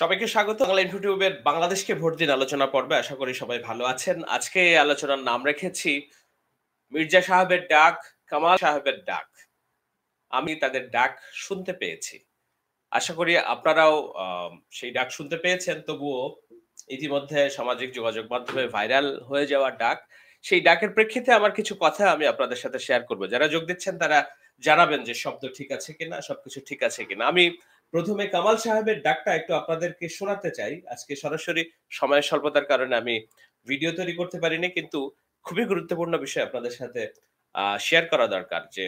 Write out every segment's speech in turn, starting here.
সবাইকে স্বাগত বাংলা ইনফোটিউবের বাংলাদেশকে ভোট দিন আলোচনা পর্বে আশা করি সবাই ভালো আছেন আজকে আলোচনার নাম রেখেছি মির্জা সাহেবের ডাক কামাল সাহেবের ডাক আমি তাদের ডাক শুনতে পেয়েছি আশা করি আপনারাও সেই ডাক শুনতে পেয়েছেন তবুও ইতিমধ্যে সামাজিক যোগাযোগ মাধ্যমে ভাইরাল হয়ে যাওয়া ডাক সেই ডাকের প্রেক্ষিতে আমার কিছু কথা আমি আপনাদের সাথে শেয়ার করব যারা যোগ দিচ্ছেন তারা জানাবেন যে শব্দ ঠিক আছে কিনা সবকিছু ঠিক আছে কিনা আমি প্রথমে কামাল সাহেবের ডাকটা একটু আপনাদেরকে শোনাতে চাই আজকে সরাসরি সময় স্বল্পতার কারণে আমি ভিডিও তৈরি করতে পারিনি কিন্তু খুবই গুরুত্বপূর্ণ বিষয় আপনাদের সাথে শেয়ার করা দরকার যে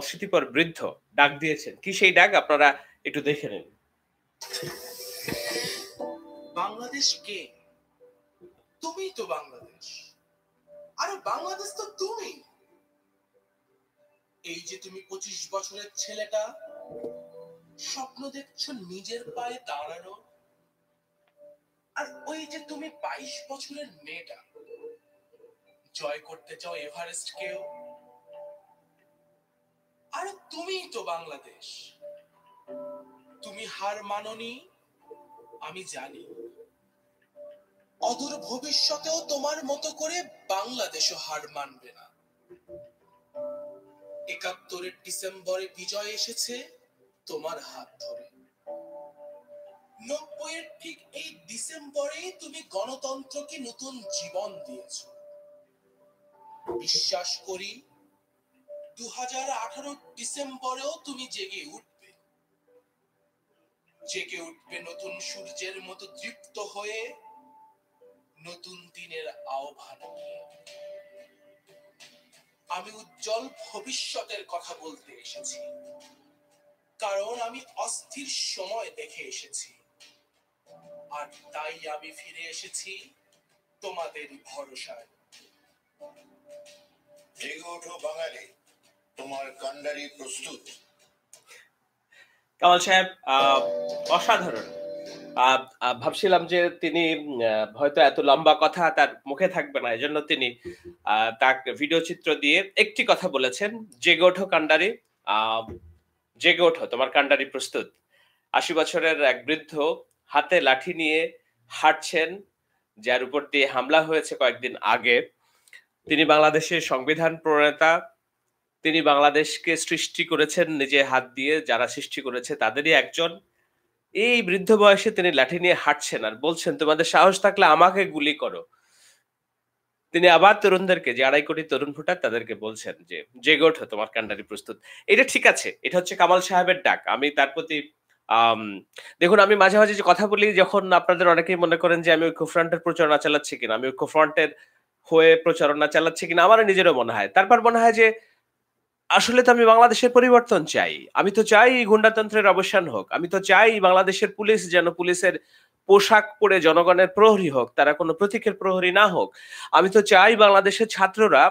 অশীতিপর বৃদ্ধ ডাক দিয়েছেন কি সেই ডাক আপনারা একটু দেখে নিন বাংলাদেশ কে তুমি তো বাংলাদেশ আরে বাংলাদেশ তো তুমি এই যে তুমি পঁচিশ বছরের ছেলেটা স্বপ্ন দেখছো নিজের পায়ে দাঁড়ানো আর ওই যে তুমি বাইশ বছরের মেয়েটা জয় করতে চাও এভারেস্ট কেও আর তুমিই তো বাংলাদেশ তুমি হার মাননি আমি জানি অদূর ভবিষ্যতেও তোমার মতো করে বাংলাদেশও হার মানবে না একাত্তরের ডিসেম্বরে বিজয় এসেছে তোমার হাত ধরে নব্বইয়ের ঠিক এই ডিসেম্বরে তুমি গণতন্ত্রকে নতুন জীবন দিয়েছ বিশ্বাস করি দু ডিসেম্বরেও তুমি জেগে উঠবে জেগে উঠবে নতুন সূর্যের মতো তৃপ্ত হয়ে নতুন দিনের আহ্বান আমি উজ্জ্বল ভবিষ্যতের কথা বলতে এসেছি কারণ আমি অস্থির সময় দেখে এসেছি আর তাই আমি ফিরে এসেছি তোমাদের ভরসায় জেগে ওঠো বাঙালি তোমার কান্ডারি প্রস্তুত কামাল সাহেব অসাধারণ ভাবছিলাম যে তিনি হয়তো এত লম্বা কথা তার মুখে থাকবে না এজন্য তিনি তার ভিডিও চিত্র দিয়ে একটি কথা বলেছেন জেগে ওঠো কান্ডারি জেগে ওঠো তোমার কাণ্ডারি প্রস্তুত আশি বছরের এক বৃদ্ধ হাতে লাঠি নিয়ে হাঁটছেন যার উপর দিয়ে হামলা হয়েছে কয়েকদিন আগে তিনি বাংলাদেশের সংবিধান প্রণেতা তিনি বাংলাদেশকে সৃষ্টি করেছেন নিজে হাত দিয়ে যারা সৃষ্টি করেছে তাদেরই একজন এই বৃদ্ধ বয়সে তিনি লাঠি নিয়ে হাঁটছেন আর বলছেন তোমাদের সাহস থাকলে আমাকে গুলি করো তিনি আবার তরুণদেরকে যে আড়াই কোটি তরুণ ভোটার তাদেরকে বলছেন যে যে গোঠ তোমার কান্ডারি প্রস্তুত এটা ঠিক আছে এটা হচ্ছে কামাল সাহেবের ডাক আমি তার প্রতি দেখুন আমি মাঝে মাঝে যে কথা বলি যখন আপনাদের অনেকেই মনে করেন যে আমি ঐক্যফ্রন্টের প্রচারণা চালাচ্ছি কিনা আমি ঐক্যফ্রন্টের হয়ে প্রচারণা চালাচ্ছি কিনা আমারও নিজেরও মনে হয় তারপর মনে হয় যে আসলে তো আমি বাংলাদেশের পরিবর্তন চাই আমি তো চাই গুন্ডাতন্ত্রের অবসান হোক আমি তো চাই বাংলাদেশের পুলিশ যেন পুলিশের পোশাক পরে জনগণের প্রহরী হোক তারা কোনো প্রতীকের প্রহরী না হোক আমি তো চাই বাংলাদেশের ছাত্ররা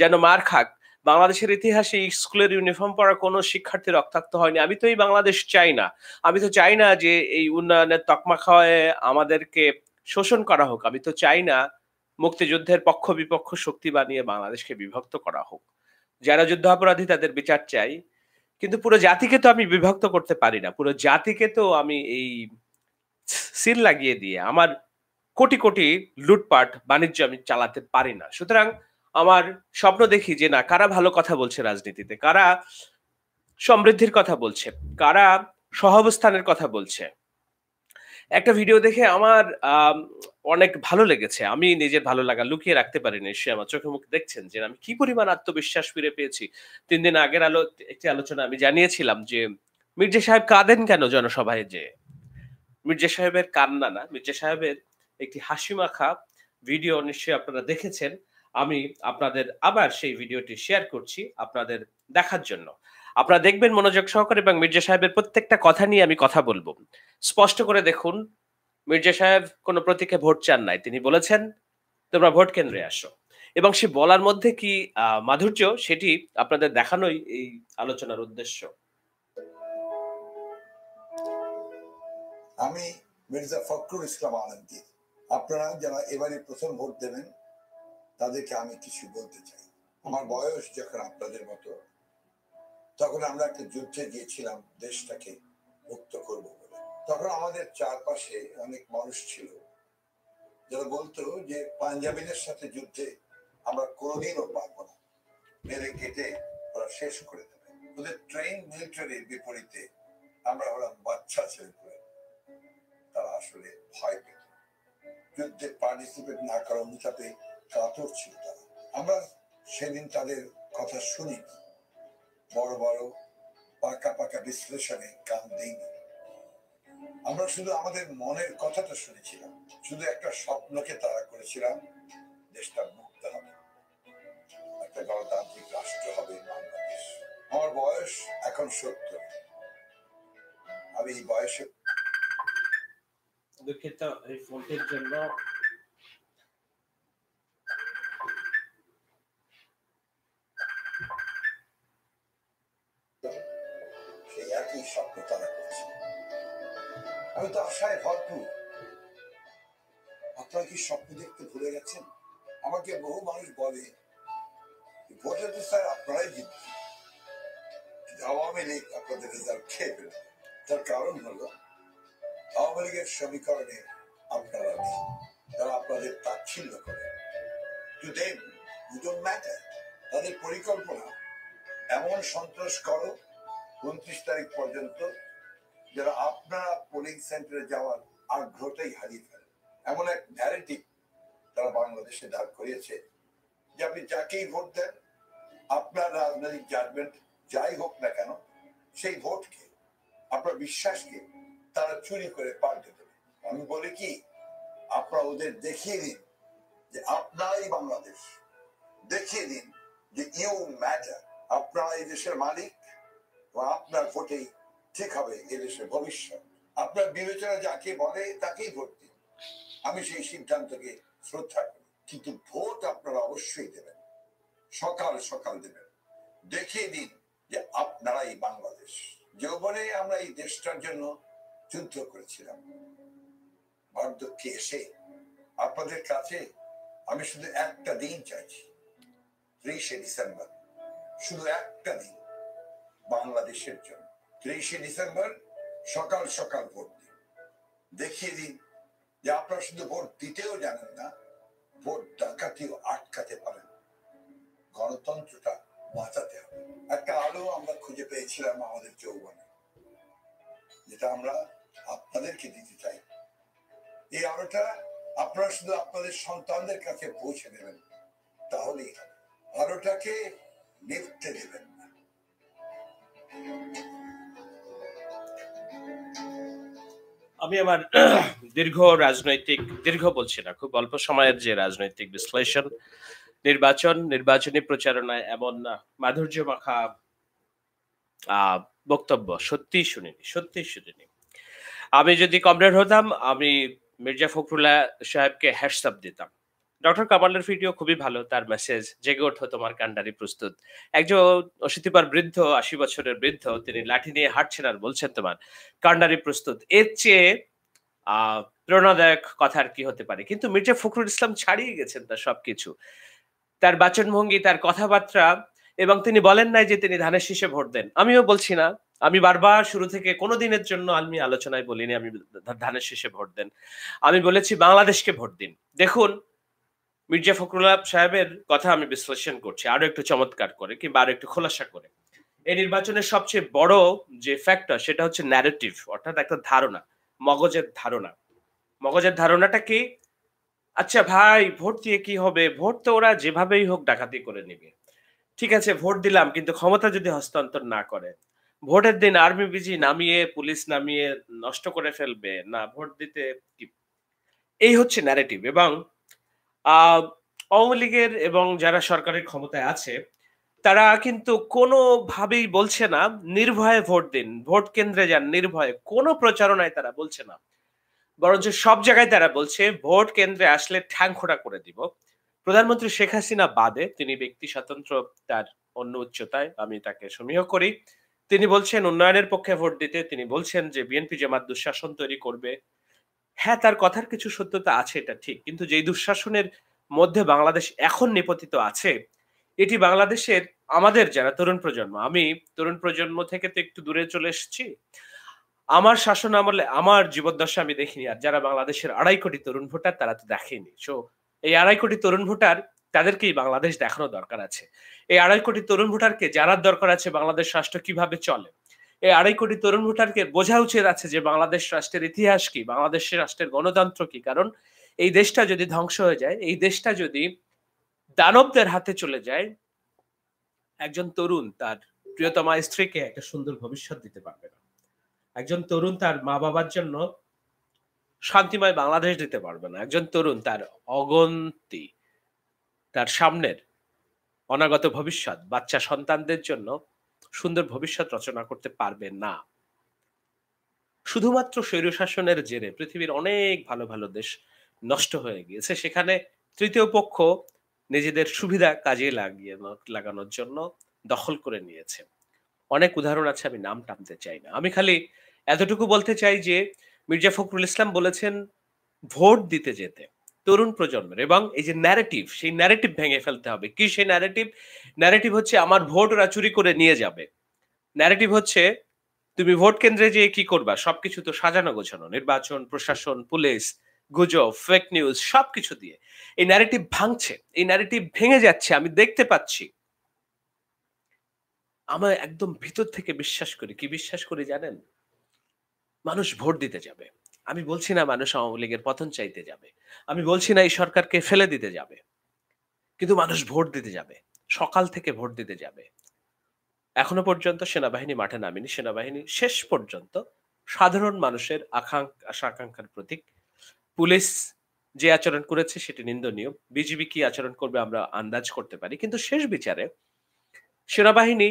যেন মার খাক বাংলাদেশের ইতিহাসে স্কুলের ইউনিফর্ম পরা কোনো শিক্ষার্থী রক্তাক্ত হয়নি আমি তো এই বাংলাদেশ চাই না আমি তো চাই না যে এই উন্নয়নের তকমা খাওয়ায় আমাদেরকে শোষণ করা হোক আমি তো চাই না মুক্তিযুদ্ধের পক্ষ বিপক্ষ শক্তি বানিয়ে বাংলাদেশকে বিভক্ত করা হোক যারা যুদ্ধাপরাধী তাদের বিচার চাই কিন্তু পুরো জাতিকে তো আমি বিভক্ত করতে পারি না পুরো জাতিকে তো আমি এই সিল লাগিয়ে দিয়ে আমার কোটি কোটি লুটপাট বাণিজ্য আমি চালাতে পারি না সুতরাং আমার স্বপ্ন দেখি যে না কারা ভালো কথা বলছে রাজনীতিতে কারা সমৃদ্ধির কথা বলছে কারা সহাবস্থানের কথা বলছে একটা ভিডিও দেখে আমার অনেক ভালো লেগেছে আমি নিজের ভালো লাগা লুকিয়ে রাখতে পারিনি সে আমার চোখে মুখ দেখছেন যে আমি কি পরিমাণ আত্মবিশ্বাস ফিরে পেয়েছি তিন দিন আগের আলো একটি আলোচনা আমি জানিয়েছিলাম যে মির্জা সাহেব কাঁদেন কেন জনসভায় যে মির্জা সাহেবের কান্না না মির্জা সাহেবের একটি হাসি মাখা ভিডিও নিশ্চয়ই আপনারা দেখেছেন আমি আপনাদের আবার সেই ভিডিওটি শেয়ার করছি আপনাদের দেখার জন্য আপনারা দেখবেন মনোযোগ সহকারে এবং মির্জা সাহেবের প্রত্যেকটা কথা নিয়ে আমি কথা বলবো স্পষ্ট করে দেখুন মির্জা সাহেব কোনো প্রতীকে ভোট চান নাই তিনি বলেছেন তোমরা ভোট কেন্দ্রে আসো এবং সে বলার মধ্যে কি মাধুর্য সেটি আপনাদের দেখানোই এই আলোচনার উদ্দেশ্য আমি মির্জা ফখরুল ইসলাম আলমগীর আপনারা যারা এবারে প্রথম ভোট দেবেন তাদেরকে আমি কিছু বলতে চাই আমার বয়স যখন আপনাদের মতো তখন আমরা একটা যুদ্ধে গিয়েছিলাম দেশটাকে মুক্ত করব বলে তখন আমাদের চারপাশে অনেক মানুষ ছিল যারা বলতো যে পাঞ্জাবিদের সাথে যুদ্ধে আমরা কোনোদিনও পারবো না মেরে কেটে ওরা শেষ করে দেবে ওদের ট্রেন মিলিটারির বিপরীতে আমরা হলাম বাচ্চা যুদ্ধে পার্টিসিপেট না করার অনুতাপে কাতর ছিল তারা আমরা সেদিন তাদের কথা শুনি বড় বড় পাকা পাকা বিশ্লেষণে কান দিইনি আমরা শুধু আমাদের মনের কথাটা শুনেছিলাম শুধু একটা স্বপ্নকে তারা করেছিলাম দেশটা মুক্ত হবে একটা গণতান্ত্রিক রাষ্ট্র হবে বাংলাদেশ আমার বয়স এখন সত্তর আমি এই বয়সে দুঃখিত এই ফোনটির জন্য সেই একই আমি তো আশায় ভরপুর আপনারা কি স্বপ্ন দেখতে ভুলে গেছেন আমাকে বহু মানুষ বলে তো স্যার আপনারাই জিতবেন আওয়ামী লীগ আপনাদের রেজাল্ট খেয়ে তার কারণ হলো আওয়ামী সমীকরণে আপনারা নেই তারা আপনাদের তাচ্ছিল্য করে to them you don't matter তাদের পরিকল্পনা এমন সন্ত্রাস করো উনত্রিশ তারিখ পর্যন্ত যারা আপনারা পোলিং সেন্টারে যাওয়ার আগ্রহটাই হারিয়ে ফেলেন এমন এক ন্যারেটিভ তারা বাংলাদেশে দাঁড় করিয়েছে যে আপনি যাকেই ভোট দেন আপনার রাজনৈতিক জাজমেন্ট যাই হোক না কেন সেই ভোটকে আপনার বিশ্বাসকে তারা চুরি করে পাল্টে দেবে আমি বলি কি আপনারা ওদের দেখিয়ে দিন যে আপনারাই বাংলাদেশ দেখিয়ে দিন যে ইউ ম্যাটার আপনারা এই দেশের মালিক আপনার ভোটেই ঠিক হবে দেশের ভবিষ্যৎ আপনার বিবেচনা যাকে বলে তাকেই ভোট দিন আমি সেই সিদ্ধান্তকে শ্রদ্ধা করি কিন্তু ভোট আপনারা অবশ্যই দেবেন সকাল সকাল দেবেন দেখিয়ে দিন যে আপনারাই বাংলাদেশ যৌবনে আমরা এই দেশটার জন্য যুদ্ধ করেছিলাম বার্ধক্যে এসে আপনাদের কাছে আমি শুধু একটা দিন চাইছি ত্রিশে ডিসেম্বর শুধু একটা দিন বাংলাদেশের জন্য ত্রিশে ডিসেম্বর সকাল সকাল ভোট দিন দেখিয়ে দিন যে আপনারা শুধু ভোট দিতেও জানেন না ভোট ডাকাতিও আটকাতে পারেন গণতন্ত্রটা বাঁচাতে হবে একটা আলো আমরা খুঁজে পেয়েছিলাম আমাদের যৌবনে যেটা আমরা আপনাদেরকে দিতে চাই এই আলোটা আপনারা শুধু আপনাদের সন্তানদের কাছে পৌঁছে দেবেন তাহলে আলোটাকে নিভতে দেবেন না আমি আমার দীর্ঘ রাজনৈতিক দীর্ঘ বলছি না খুব অল্প সময়ের যে রাজনৈতিক বিশ্লেষণ নির্বাচন নির্বাচনী প্রচারণায় এমন মাধুর্য মাখা বক্তব্য সত্যি শুনিনি সত্যি শুনিনি আমি যদি কমরেড হতাম আমি মির্জা ফখরুল্লাহ সাহেবকে হ্যাশসাপ দিতাম ডক্টর কামালের ভিডিও খুবই ভালো তার মেসেজ জেগে ওঠো তোমার কান্ডারি প্রস্তুত একজন অসিতিপার বৃদ্ধ আশি বছরের বৃদ্ধ তিনি লাঠি নিয়ে হাঁটছেন আর বলছেন তোমার কান্ডারি প্রস্তুত এর চেয়ে প্রেরণাদায়ক কথা আর কি হতে পারে কিন্তু মির্জা ফখরুল ইসলাম ছাড়িয়ে গেছেন তার সবকিছু তার বাচনভঙ্গি তার কথাবার্তা এবং তিনি বলেন নাই যে তিনি ধানের শীষে ভোট দেন আমিও বলছি না আমি বারবার শুরু থেকে কোনো দিনের জন্য আমি আলোচনায় বলিনি আমি ধানের শেষে ভোট দেন আমি বলেছি বাংলাদেশকে ভোট দিন দেখুন মির্জা ফখরুল্লাহ সাহেবের কথা আমি বিশ্লেষণ করছি আরো একটু চমৎকার করে কিংবা আরো একটু খোলাসা করে এই নির্বাচনের সবচেয়ে বড় যে ফ্যাক্টর সেটা হচ্ছে ন্যারেটিভ অর্থাৎ একটা ধারণা মগজের ধারণা মগজের ধারণাটা কি আচ্ছা ভাই ভোট দিয়ে কি হবে ভোট তো ওরা যেভাবেই হোক ডাকাতি করে নেবে ঠিক আছে ভোট দিলাম কিন্তু ক্ষমতা যদি হস্তান্তর না করে ভোটের দিন আর্মি বিজি নামিয়ে পুলিশ নামিয়ে নষ্ট করে ফেলবে না ভোট দিতে এই হচ্ছে ন্যারেটিভ এবং আওয়ামী লীগের এবং যারা সরকারের ক্ষমতায় আছে তারা কিন্তু কোনোভাবেই বলছে না নির্ভয়ে ভোট দিন ভোট কেন্দ্রে যান নির্ভয়ে কোনো প্রচারণায় তারা বলছে না বরঞ্চ সব জায়গায় তারা বলছে ভোট কেন্দ্রে আসলে ঠ্যাং খোড়া করে দিব প্রধানমন্ত্রী শেখ হাসিনা বাদে তিনি ব্যক্তি স্বতন্ত্র তার অন্য উচ্চতায় আমি তাকে সমীহ করি তিনি বলছেন উন্নয়নের পক্ষে ভোট দিতে তিনি বলছেন যে বিএনপি জামাত দুঃশাসন তৈরি করবে হ্যাঁ তার কথার কিছু সত্যতা আছে এটা ঠিক কিন্তু যেই দুঃশাসনের মধ্যে বাংলাদেশ এখন নিপতিত আছে এটি বাংলাদেশের আমাদের যারা তরুণ প্রজন্ম আমি তরুণ প্রজন্ম থেকে তো একটু দূরে চলে এসেছি আমার শাসন আমলে আমার জীবদ্দশা আমি দেখিনি আর যারা বাংলাদেশের আড়াই কোটি তরুণ ভোটার তারা তো দেখেনি সো এই আড়াই কোটি তরুণ ভোটার তাদেরকেই বাংলাদেশ দেখানো দরকার আছে এই আড়াই কোটি তরুণ ভোটারকে জানার দরকার আছে বাংলাদেশ রাষ্ট্র কিভাবে চলে এই আড়াই কোটি তরুণ ভোটারকে বোঝা উচিত আছে যে বাংলাদেশ রাষ্ট্রের ইতিহাস কি বাংলাদেশের রাষ্ট্রের গণতন্ত্র কি কারণ এই দেশটা যদি ধ্বংস হয়ে যায় এই দেশটা যদি দানবদের হাতে চলে যায় একজন তরুণ তার প্রিয়তমা স্ত্রীকে একটা সুন্দর ভবিষ্যৎ দিতে পারবে না একজন তরুণ তার মা বাবার জন্য শান্তিময় বাংলাদেশ দিতে পারবে না একজন তরুণ তার অগন্তি তার সামনের অনাগত ভবিষ্যৎ বাচ্চা সন্তানদের জন্য সুন্দর ভবিষ্যৎ রচনা করতে পারবে না শুধুমাত্র স্বৈরশাসনের জেরে পৃথিবীর অনেক ভালো ভালো দেশ নষ্ট হয়ে গিয়েছে সেখানে তৃতীয় পক্ষ নিজেদের সুবিধা কাজে লাগিয়ে লাগানোর জন্য দখল করে নিয়েছে অনেক উদাহরণ আছে আমি নাম টানতে চাই না আমি খালি এতটুকু বলতে চাই যে মির্জা ফখরুল ইসলাম বলেছেন ভোট দিতে যেতে তরুণ প্রজন্মের এবং এই যে ন্যারেটিভ সেই ন্যারেটিভ ভেঙে ফেলতে হবে কি সেই ন্যারেটিভ ন্যারেটিভ হচ্ছে আমার ভোট ওরা চুরি করে নিয়ে যাবে ন্যারেটিভ হচ্ছে তুমি ভোট কেন্দ্রে যে কি করবা সবকিছু তো সাজানো গোছানো নির্বাচন প্রশাসন পুলিশ গুজব ফেক নিউজ সবকিছু দিয়ে এই ন্যারেটিভ ভাঙছে এই ন্যারেটিভ ভেঙে যাচ্ছে আমি দেখতে পাচ্ছি আমার একদম ভিতর থেকে বিশ্বাস করি কি বিশ্বাস করে জানেন মানুষ ভোট দিতে যাবে আমি বলছি না মানুষ আওয়ামী লীগের পতন চাইতে যাবে আমি বলছি না এই সরকারকে ফেলে দিতে যাবে কিন্তু মানুষ ভোট দিতে যাবে সকাল থেকে ভোট দিতে যাবে এখনো পর্যন্ত সেনাবাহিনী মাঠে নামেনি সেনাবাহিনী শেষ পর্যন্ত সাধারণ মানুষের আশা আকাঙ্ক্ষার প্রতীক পুলিশ যে আচরণ করেছে সেটি নিন্দনীয় বিজিবি কি আচরণ করবে আমরা আন্দাজ করতে পারি কিন্তু শেষ বিচারে সেনাবাহিনী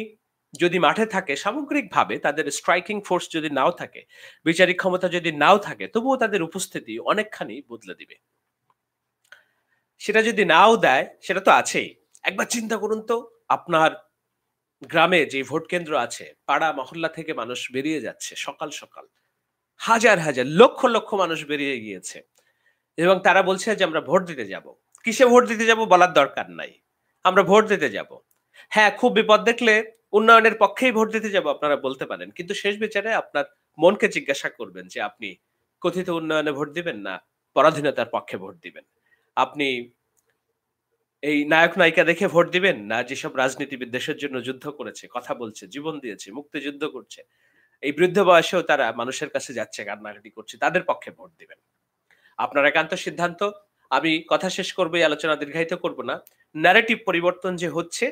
যদি মাঠে থাকে সামগ্রিকভাবে তাদের স্ট্রাইকিং ফোর্স যদি নাও থাকে বিচারিক ক্ষমতা যদি নাও থাকে তবুও তাদের উপস্থিতি অনেকখানি বদলে দিবে সেটা যদি নাও দেয় সেটা তো আছেই একবার চিন্তা করুন তো আপনার গ্রামে যে ভোট কেন্দ্র আছে পাড়া মহল্লা থেকে মানুষ বেরিয়ে যাচ্ছে সকাল সকাল হাজার হাজার লক্ষ লক্ষ মানুষ বেরিয়ে গিয়েছে এবং তারা বলছে যে আমরা ভোট দিতে যাব কিসে ভোট দিতে যাব বলার দরকার নাই আমরা ভোট দিতে যাব হ্যাঁ খুব বিপদ দেখলে উন্নয়নের পক্ষেই ভোট দিতে যাব আপনারা বলতে পারেন কিন্তু শেষ বিচারে আপনার মনকে জিজ্ঞাসা করবেন যে আপনি কথিত উন্নয়নে ভোট দিবেন না পরাধীনতার পক্ষে ভোট দিবেন আপনি এই নায়ক নায়িকা দেখে ভোট দিবেন না যেসব রাজনীতিবিদ দেশের জন্য যুদ্ধ করেছে কথা বলছে জীবন দিয়েছে মুক্তিযুদ্ধ করছে এই বৃদ্ধ বয়সেও তারা মানুষের কাছে যাচ্ছে কান্নাকাটি করছে তাদের পক্ষে ভোট দিবেন আপনার একান্ত সিদ্ধান্ত আমি কথা শেষ করবো এই আলোচনা দীর্ঘায়িত করব না ন্যারেটিভ পরিবর্তন যে হচ্ছে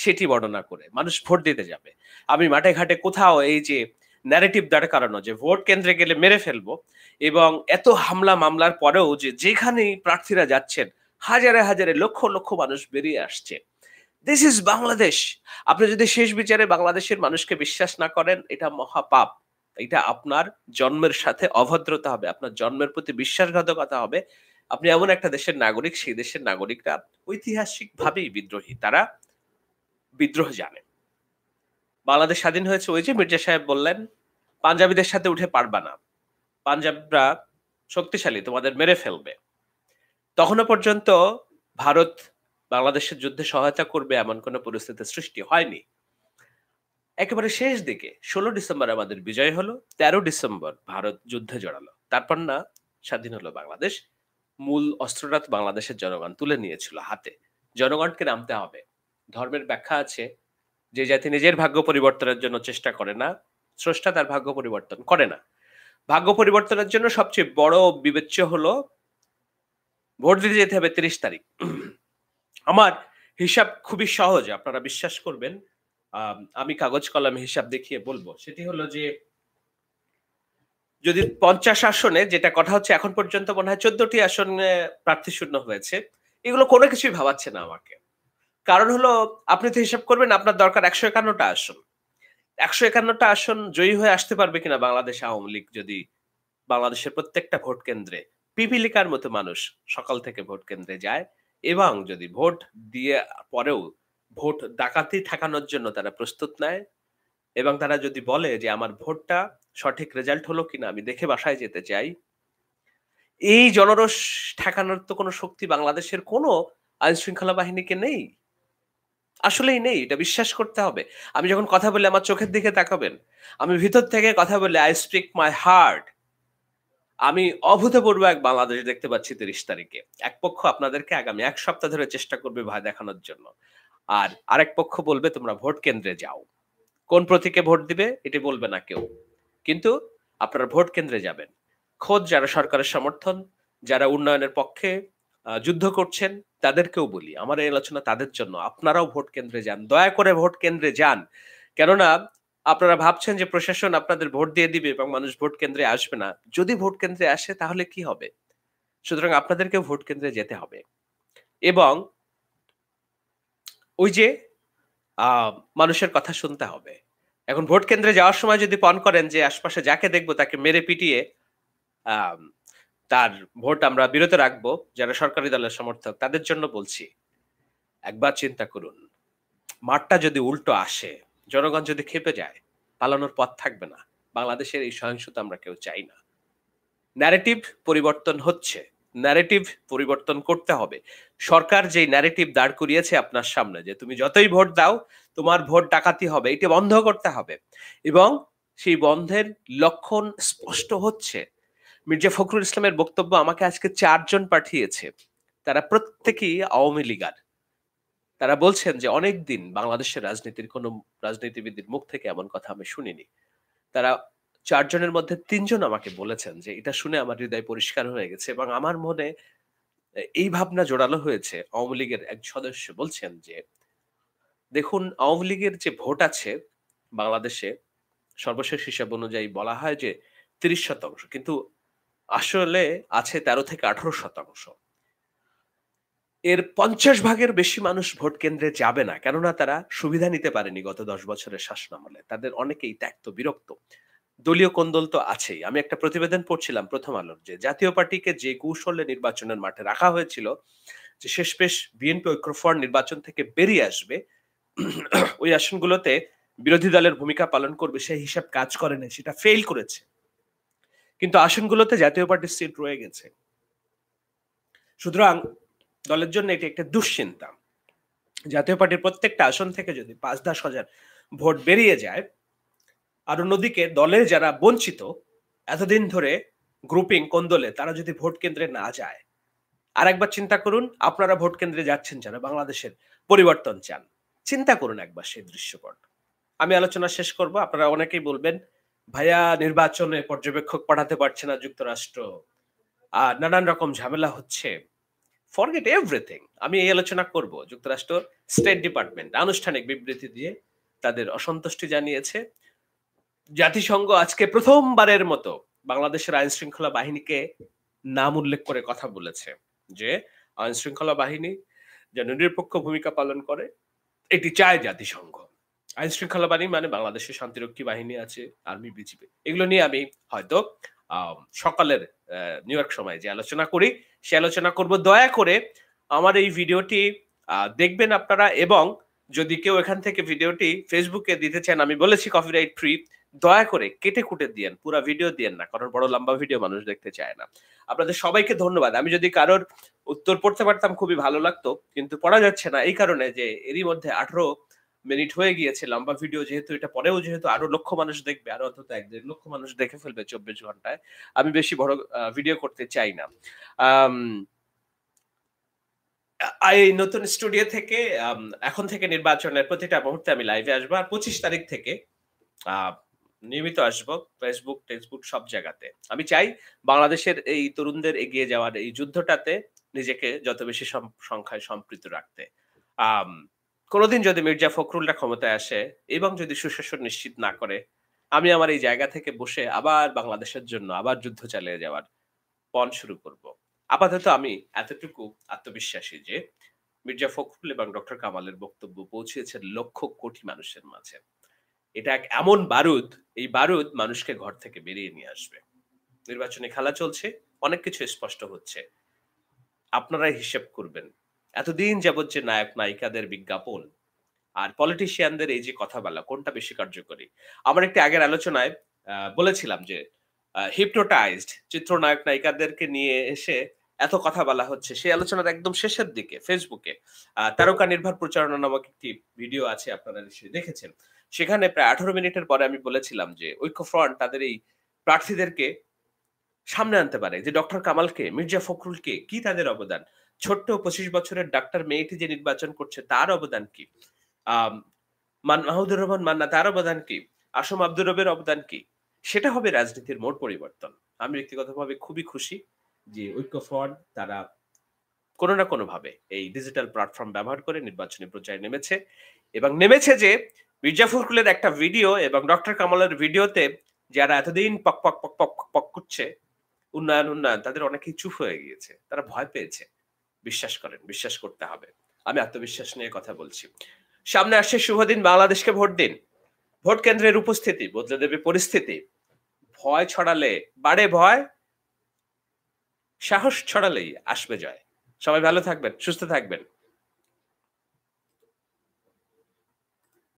সেটি বর্ণনা করে মানুষ ভোট দিতে যাবে আমি মাঠে ঘাটে কোথাও এই যে ন্যারেটিভ দাঁড় কারণ যে ভোট কেন্দ্রে গেলে মেরে ফেলবো এবং এত হামলা মামলার পরেও যে যেখানেই প্রার্থীরা যাচ্ছেন হাজারে হাজারে লক্ষ লক্ষ মানুষ বেরিয়ে আসছে দিস ইজ বাংলাদেশ আপনি যদি শেষ বিচারে বাংলাদেশের মানুষকে বিশ্বাস না করেন এটা মহাপাপ এটা আপনার জন্মের সাথে অভদ্রতা হবে আপনার জন্মের প্রতি বিশ্বাসঘাতকতা হবে আপনি এমন একটা দেশের নাগরিক সেই দেশের নাগরিকরা ঐতিহাসিকভাবেই বিদ্রোহী তারা বিদ্রোহ জানে বাংলাদেশ স্বাধীন হয়েছে ওই যে মির্জা সাহেব বললেন পাঞ্জাবিদের সাথে উঠে পারবা না পাঞ্জাবরা শক্তিশালী তোমাদের মেরে ফেলবে তখনও পর্যন্ত ভারত বাংলাদেশের যুদ্ধে সহায়তা করবে এমন কোনো পরিস্থিতির সৃষ্টি হয়নি একেবারে শেষ দিকে ষোলো ডিসেম্বর আমাদের বিজয় হলো তেরো ডিসেম্বর ভারত যুদ্ধে জড়ালো তারপর না স্বাধীন হলো বাংলাদেশ মূল অস্ত্রটা বাংলাদেশের জনগণ তুলে নিয়েছিল হাতে জনগণকে নামতে হবে ধর্মের ব্যাখ্যা আছে যে জাতি নিজের ভাগ্য পরিবর্তনের জন্য চেষ্টা করে না স্রষ্টা তার ভাগ্য পরিবর্তন করে না ভাগ্য পরিবর্তনের জন্য সবচেয়ে বড় বিবেচ্য হলো ভোট দিতে যেতে হবে তিরিশ তারিখ আমার হিসাব খুবই সহজ আপনারা বিশ্বাস করবেন আমি কাগজ কলম হিসাব দেখিয়ে বলবো সেটি হলো যে যদি পঞ্চাশ আসনে যেটা কথা হচ্ছে এখন পর্যন্ত মনে হয় চোদ্দটি আসনে প্রার্থী শূন্য হয়েছে এগুলো কোনো কিছুই ভাবাচ্ছে না আমাকে কারণ হলো আপনি তো হিসাব করবেন আপনার দরকার একশো একান্নটা আসন একশো একান্নটা আসন জয়ী হয়ে আসতে পারবে কিনা বাংলাদেশ আওয়ামী লীগ যদি বাংলাদেশের প্রত্যেকটা ভোট কেন্দ্রে পিপিলিকার মতো মানুষ সকাল থেকে ভোট কেন্দ্রে যায় এবং যদি ভোট দিয়ে পরেও ভোট ডাকাতি ঠেকানোর জন্য তারা প্রস্তুত নেয় এবং তারা যদি বলে যে আমার ভোটটা সঠিক রেজাল্ট হলো কিনা আমি দেখে বাসায় যেতে চাই এই জনরস ঠেকানোর তো কোনো শক্তি বাংলাদেশের কোনো আইন শৃঙ্খলা বাহিনীকে নেই আসলেই নেই এটা বিশ্বাস করতে হবে আমি যখন কথা বলি আমার চোখের দিকে তাকাবেন আমি ভিতর থেকে কথা বলে আই স্পিক মাই হার্ট আমি অভূতপূর্ব এক বাংলাদেশ দেখতে পাচ্ছি তিরিশ তারিখে এক পক্ষ আপনাদেরকে আগামী এক সপ্তাহ ধরে চেষ্টা করবে ভয় দেখানোর জন্য আর আরেক পক্ষ বলবে তোমরা ভোট কেন্দ্রে যাও কোন প্রতীকে ভোট দিবে এটি বলবে না কেউ কিন্তু আপনারা ভোট কেন্দ্রে যাবেন খোদ যারা সরকারের সমর্থন যারা উন্নয়নের পক্ষে যুদ্ধ করছেন তাদেরকেও বলি আমার এই আলোচনা তাদের জন্য আপনারাও ভোট কেন্দ্রে যান দয়া করে ভোট কেন্দ্রে যান কেননা আপনারা ভাবছেন যে প্রশাসন আপনাদের ভোট দিয়ে দিবে এবং মানুষ ভোট কেন্দ্রে আসবে না যদি ভোট কেন্দ্রে আসে তাহলে কি হবে সুতরাং আপনাদেরকে ভোট কেন্দ্রে যেতে হবে এবং ওই যে মানুষের কথা শুনতে হবে এখন ভোট কেন্দ্রে যাওয়ার সময় যদি পন করেন যে আশপাশে যাকে দেখবো তাকে মেরে পিটিয়ে তার ভোট আমরা বিরত রাখবো যারা সরকারি দলের সমর্থক তাদের জন্য বলছি একবার চিন্তা করুন মাঠটা যদি উল্টো আসে জনগণ যদি খেপে যায় পালানোর পথ থাকবে না বাংলাদেশের এই সহিংসতা আমরা কেউ চাই না ন্যারেটিভ পরিবর্তন হচ্ছে ন্যারেটিভ পরিবর্তন করতে হবে সরকার যে ন্যারেটিভ দাঁড় করিয়েছে আপনার সামনে যে তুমি যতই ভোট দাও তোমার ভোট ডাকাতি হবে এটি বন্ধ করতে হবে এবং সেই বন্ধের লক্ষণ স্পষ্ট হচ্ছে মির্জা ফখরুল ইসলামের বক্তব্য আমাকে আজকে চারজন পাঠিয়েছে তারা প্রত্যেকেই আওয়ামী লীগার তারা বলছেন যে অনেক দিন বাংলাদেশের রাজনীতির কোনো রাজনীতিবিদের মুখ থেকে এমন কথা আমি শুনিনি তারা চারজনের মধ্যে তিনজন আমাকে বলেছেন যে এটা শুনে আমার হৃদয় পরিষ্কার হয়ে গেছে এবং আমার মনে এই ভাবনা জোরালো হয়েছে আওয়ামী লীগের এক সদস্য বলছেন যে দেখুন আওয়ামী লীগের যে ভোট আছে বাংলাদেশে সর্বশেষ হিসাব অনুযায়ী বলা হয় যে তিরিশ শতাংশ কিন্তু আসলে আছে তেরো থেকে আঠারো শতাংশ এর পঞ্চাশ ভাগের বেশি মানুষ ভোট কেন্দ্রে যাবে না কেননা তারা সুবিধা নিতে পারেনি গত দশ বছরের শাসনামলে তাদের অনেকেই ত্যাক্ত বিরক্ত দলীয় কোন্দল তো আছেই আমি একটা প্রতিবেদন পড়ছিলাম প্রথম আলোর যে জাতীয় পার্টিকে যে কৌশলে নির্বাচনের মাঠে রাখা হয়েছিল যে শেষ পেশ বিএনপি ঐক্যফ্রন্ট নির্বাচন থেকে বেরিয়ে আসবে ওই আসনগুলোতে বিরোধী দলের ভূমিকা পালন করবে সেই হিসাব কাজ করেনি সেটা ফেল করেছে কিন্তু আসনগুলোতে জাতীয় পার্টির সিট রয়ে গেছে সুতরাং দলের জন্য এটি একটা দুশ্চিন্তা জাতীয় পার্টির প্রত্যেকটা আসন থেকে যদি পাঁচ দশ হাজার ভোট বেরিয়ে যায় আর অন্যদিকে দলে যারা বঞ্চিত এতদিন ধরে গ্রুপিং কোন দলে তারা যদি ভোট কেন্দ্রে না যায় আর একবার চিন্তা করুন আপনারা ভোট কেন্দ্রে যাচ্ছেন যারা বাংলাদেশের পরিবর্তন চান চিন্তা করুন একবার সেই দৃশ্যপট আমি আলোচনা শেষ করব আপনারা অনেকেই বলবেন ভাইয়া নির্বাচনে পর্যবেক্ষক পাঠাতে পারছে না যুক্তরাষ্ট্র আর নানান রকম ঝামেলা হচ্ছে ফরগেট এভরিথিং আমি এই আলোচনা করব যুক্তরাষ্ট্র স্টেট ডিপার্টমেন্ট আনুষ্ঠানিক বিবৃতি দিয়ে তাদের অসন্তুষ্টি জানিয়েছে জাতিসংঘ আজকে প্রথমবারের মতো বাংলাদেশের আইন শৃঙ্খলা বাহিনীকে নাম উল্লেখ করে কথা বলেছে যে আইন শৃঙ্খলা বাহিনী যেন নিরপেক্ষ ভূমিকা পালন করে এটি চায় জাতিসংঘ আইন শৃঙ্খলা বাহিনী মানে বাংলাদেশের শান্তিরক্ষী বাহিনী আছে আর্মি বিজিপি এগুলো নিয়ে আমি হয়তো সকালের নিউ ইয়র্ক সময় যে আলোচনা করি সে আলোচনা করব দয়া করে আমার এই ভিডিওটি দেখবেন আপনারা এবং যদি কেউ এখান থেকে ভিডিওটি ফেসবুকে দিতে চান আমি বলেছি কপিরাইট ফ্রি দয়া করে কেটে কুটে দিয়েন পুরো ভিডিও দিয়েন না কারণ বড় লম্বা ভিডিও মানুষ দেখতে চায় না আপনাদের সবাইকে ধন্যবাদ আমি যদি কারোর উত্তর পড়তে পারতাম খুবই ভালো লাগতো কিন্তু পড়া যাচ্ছে না এই কারণে যে এরই মধ্যে আঠারো মিনিট হয়ে গিয়েছে লম্বা ভিডিও যেহেতু এটা পরেও যেহেতু আরো লক্ষ মানুষ দেখবে আরো অন্তত এক দেড় লক্ষ মানুষ দেখে ফেলবে চব্বিশ ঘন্টায় আমি বেশি বড় ভিডিও করতে চাই না এই নতুন স্টুডিও থেকে এখন থেকে নির্বাচনের প্রতিটা মুহূর্তে আমি লাইভে আসবো আর পঁচিশ তারিখ থেকে নিয়মিত আসব ফেসবুক টেক্সবুক সব জায়গাতে আমি চাই বাংলাদেশের এই তরুণদের এগিয়ে যাওয়ার এই যুদ্ধটাতে নিজেকে যত বেশি সংখ্যায় সম্পৃক্ত রাখতে কোনোদিন যদি মির্জা ফখরুলরা ক্ষমতায় আসে এবং যদি সুশাসন নিশ্চিত না করে আমি আমার এই জায়গা থেকে বসে আবার বাংলাদেশের জন্য আবার যুদ্ধ চালিয়ে যাওয়ার পণ শুরু করব আপাতত আমি এতটুকু আত্মবিশ্বাসী যে মির্জা ফখরুল এবং ডক্টর কামালের বক্তব্য পৌঁছেছে লক্ষ কোটি মানুষের মাঝে এটা এক এমন বারুদ এই বারুদ মানুষকে ঘর থেকে বেরিয়ে নিয়ে আসবে নির্বাচনে খেলা চলছে অনেক কিছু স্পষ্ট হচ্ছে আপনারাই হিসেব করবেন এতদিন যাবৎ যে নায়ক নায়িকাদের বিজ্ঞাপন আর পলিটিশিয়ানদের এই যে কথা বলা কোনটা বেশি কার্যকরী আমার একটি আগের আলোচনায় বলেছিলাম যে হিপনোটাইজড চিত্রনায়ক নায়িকাদেরকে নিয়ে এসে এত কথা বলা হচ্ছে সেই আলোচনার একদম শেষের দিকে ফেসবুকে তারকা নির্ভর প্রচারণা নামক একটি ভিডিও আছে আপনারা নিশ্চয়ই দেখেছেন সেখানে প্রায় আঠারো মিনিটের পরে আমি বলেছিলাম যে ঐক্যফ্রন্ট তাদের এই প্রার্থীদেরকে সামনে আনতে পারে যে ডক্টর কামালকে মির্জা ফখরুলকে কি তাদের অবদান ছোট্ট পঁচিশ বছরের ডাক্তার মেয়েটি যে নির্বাচন করছে তার অবদান কি মাহমুদুর রহমান মান্না তার অবদান কি আসম আব্দুর রবের অবদান কি সেটা হবে রাজনীতির মোট পরিবর্তন আমি ব্যক্তিগতভাবে খুবই খুশি যে ঐক্য ফ্রন্ট তারা কোনো না কোনোভাবে এই ডিজিটাল প্ল্যাটফর্ম ব্যবহার করে নির্বাচনী প্রচারে নেমেছে এবং নেমেছে যে মির্জা ফখরুলের একটা ভিডিও এবং ডক্টর কামালের ভিডিওতে যারা এতদিন পক পক পক পক পক করছে উন্নয়ন উন্নয়ন তাদের অনেকেই চুপ হয়ে গিয়েছে তারা ভয় পেয়েছে বিশ্বাস করেন বিশ্বাস করতে হবে আমি আত্মবিশ্বাস নিয়ে কথা বলছি সামনে আসছে শুভদিন বাংলাদেশকে ভোট দিন ভোট কেন্দ্রের উপস্থিতি বদলে দেবে পরিস্থিতি ভয় ছড়ালে বাড়ে ভয় সাহস ছড়ালেই আসবে জয় সবাই ভালো থাকবেন সুস্থ থাকবেন